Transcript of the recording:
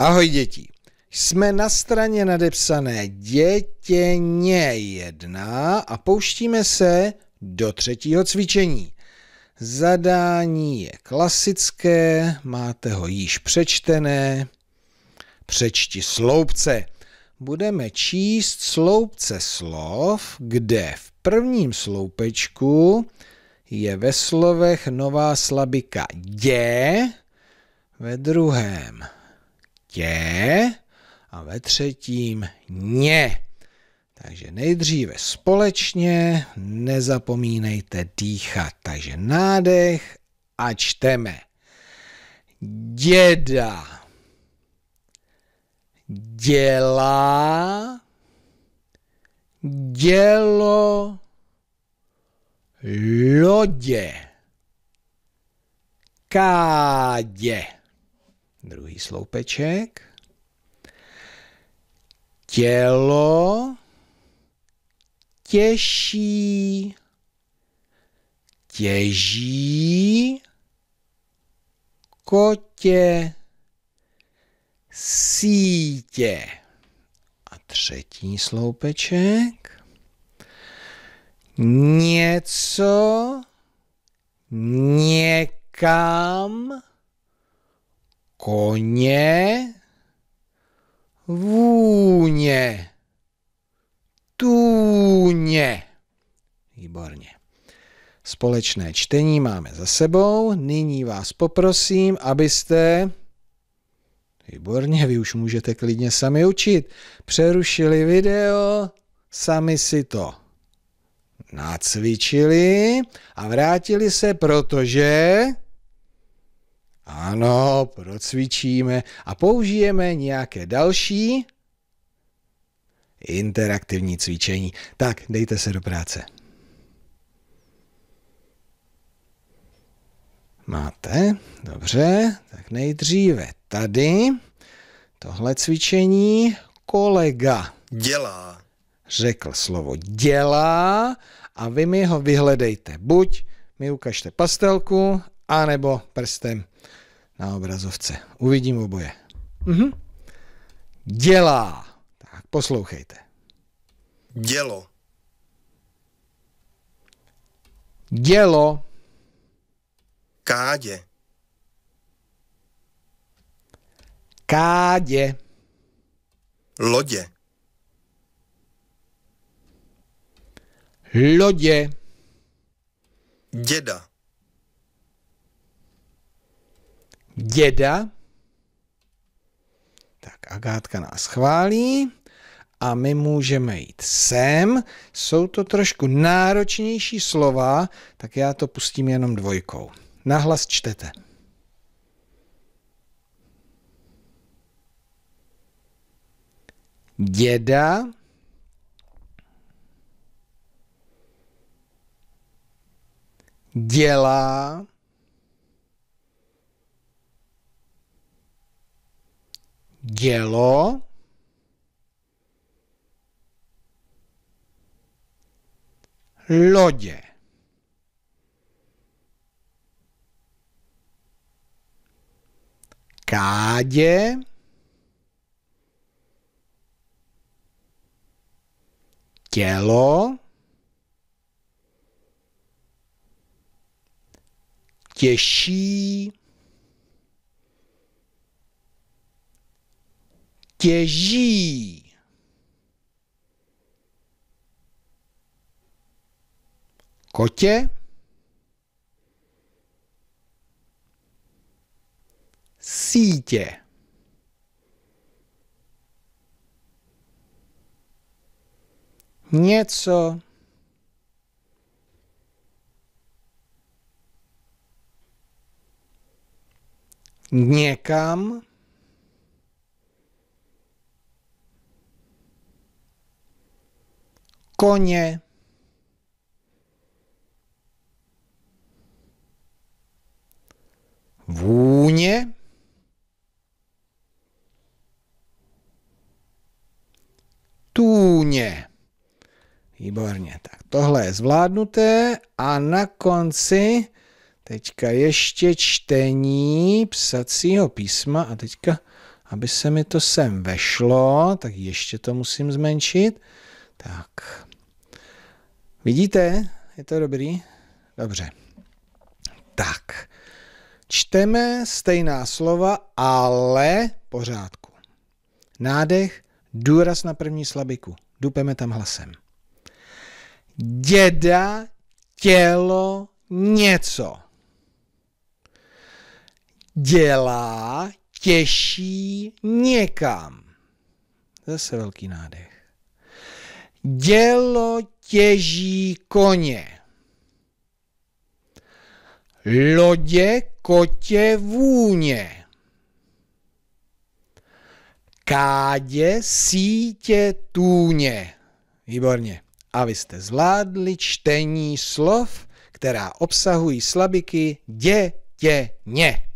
Ahoj děti. Jsme na straně nadepsané dětěně jedna a pouštíme se do třetího cvičení. Zadání je klasické, máte ho již přečtené. Přečti sloupce. Budeme číst sloupce slov, kde v prvním sloupečku je ve slovech nová slabika dě, ve druhém tě a ve třetím ně. Takže nejdříve společně, nezapomínejte dýchat. Takže nádech a čteme. Děda dělá dělo lodě kádě druhý sloupeček. Tělo těší, těží, kotě, sítě. A třetí sloupeček. Něco, někam, koně, vůně, tůně. Výborně. Společné čtení máme za sebou. Nyní vás poprosím, abyste... Výborně, vy už můžete klidně sami učit. Přerušili video, sami si to nacvičili a vrátili se, protože... Ano, procvičíme a použijeme nějaké další interaktivní cvičení. Tak, dejte se do práce. Máte? Dobře, tak nejdříve tady tohle cvičení kolega. Dělá. Řekl slovo dělá a vy mi ho vyhledejte. Buď mi ukažte pastelku, anebo prstem na obrazovce. Uvidím oboje. Mhm. Dělá. Tak poslouchejte. Dělo. Dělo. Kádě. Kádě. Lodě. Lodě. Děda. děda. Tak Agátka nás chválí a my můžeme jít sem. Jsou to trošku náročnější slova, tak já to pustím jenom dvojkou. Nahlas čtete. Děda dělá dělo, lodě. Kádě, tělo, těší. těží. Kotě sítě. Něco někam koně, vůně, tůně. Výborně, tak tohle je zvládnuté a na konci teďka ještě čtení psacího písma a teďka, aby se mi to sem vešlo, tak ještě to musím zmenšit. Tak. Vidíte? Je to dobrý? Dobře. Tak. Čteme stejná slova, ale pořádku. Nádech, důraz na první slabiku. Dupeme tam hlasem. Děda, tělo, něco. Dělá, těší, někam. Zase velký nádech. Dělo těží koně. Lodě kotě vůně. Kádě sítě tůně. Výborně. A vy jste zvládli čtení slov, která obsahují slabiky dě, tě, ně.